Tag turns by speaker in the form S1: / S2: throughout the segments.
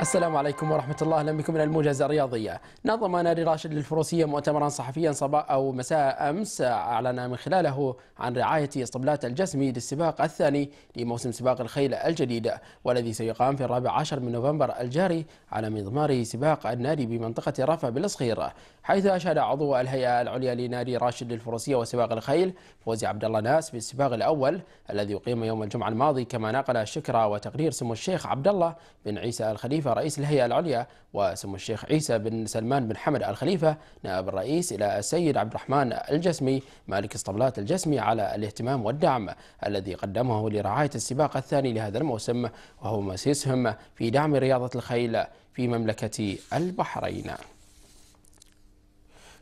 S1: السلام عليكم ورحمة الله أهلا بكم إلى الموجز الرياضية نظم نادي راشد للفروسية مؤتمرا صحفيا صباح أو مساء أمس أعلن من خلاله عن رعاية اسطبلات الجسمي للسباق الثاني لموسم سباق الخيل الجديد والذي سيقام في الرابع عشر من نوفمبر الجاري على مضمار سباق النادي بمنطقة رفا بالصخير حيث أشاد عضو الهيئة العليا لنادي راشد للفروسية وسباق الخيل فوزي عبد الله ناس بالسباق الأول الذي أقيم يوم الجمعة الماضي كما نقل الشكر وتقرير سمو الشيخ عبد الله بن عيسى الخليفة الخليفة رئيس الهيئة العليا وسمو الشيخ عيسى بن سلمان بن حمد الخليفة نائب الرئيس إلى السيد عبد الرحمن الجسمي مالك اسطبلات الجسمي على الاهتمام والدعم الذي قدمه لرعاية السباق الثاني لهذا الموسم وهو مسيسهم في دعم رياضة الخيل في مملكة البحرين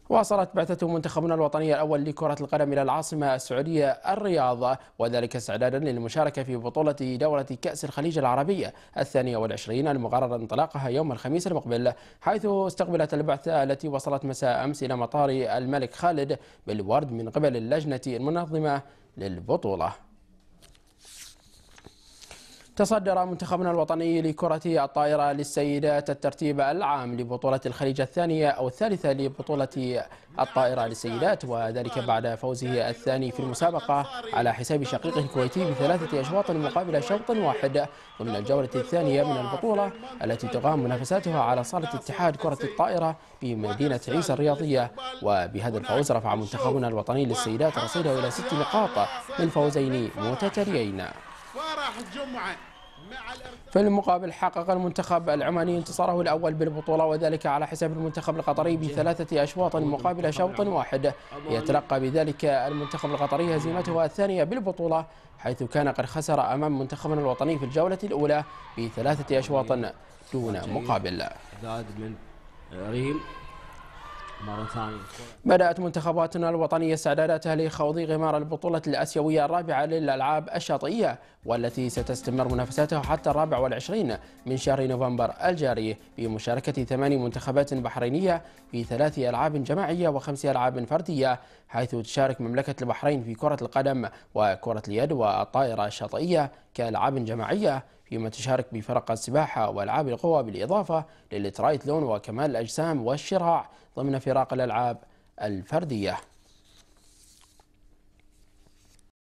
S1: واصلت بعثة منتخبنا الوطني الأول لكرة القدم إلى العاصمة السعودية الرياض وذلك استعدادا للمشاركة في بطولة دورة كأس الخليج العربية الثانية والعشرين المقرر انطلاقها يوم الخميس المقبل حيث استقبلت البعثة التي وصلت مساء أمس إلى مطار الملك خالد بالورد من قبل اللجنة المنظمة للبطولة تصدر منتخبنا الوطني لكرة الطائرة للسيدات الترتيب العام لبطولة الخليج الثانية أو الثالثة لبطولة الطائرة للسيدات وذلك بعد فوزه الثاني في المسابقة على حساب شقيقه الكويتي بثلاثة أشواط مقابل شوط واحد ضمن الجولة الثانية من البطولة التي تقام منافساتها على صالة اتحاد كرة الطائرة بمدينة عيسى الرياضية وبهذا الفوز رفع منتخبنا الوطني للسيدات رصيده إلى ست نقاط من فوزين متتاليين صباح الجمعه في المقابل حقق المنتخب العماني انتصاره الأول بالبطولة وذلك على حساب المنتخب القطري بثلاثة أشواط مقابل شوط واحد يتلقى بذلك المنتخب القطري هزيمته الثانية بالبطولة حيث كان قد خسر أمام منتخبنا الوطني في الجولة الأولى بثلاثة أشواط دون مقابل مرة ثانية بدأت منتخباتنا الوطنية استعداداتها لخوض غمار البطولة الآسيوية الرابعة للألعاب الشاطئية والتي ستستمر منافساتها حتى الرابع والعشرين من شهر نوفمبر الجاري بمشاركة ثمان منتخبات بحرينية في ثلاث ألعاب جماعية وخمس ألعاب فردية حيث تشارك مملكة البحرين في كرة القدم وكرة اليد والطائرة الشاطئية كألعاب جماعية فيما تشارك بفرق السباحة وألعاب القوى بالإضافة للترايتلون وكمال الأجسام والشراع ضمن فراق الألعاب الفردية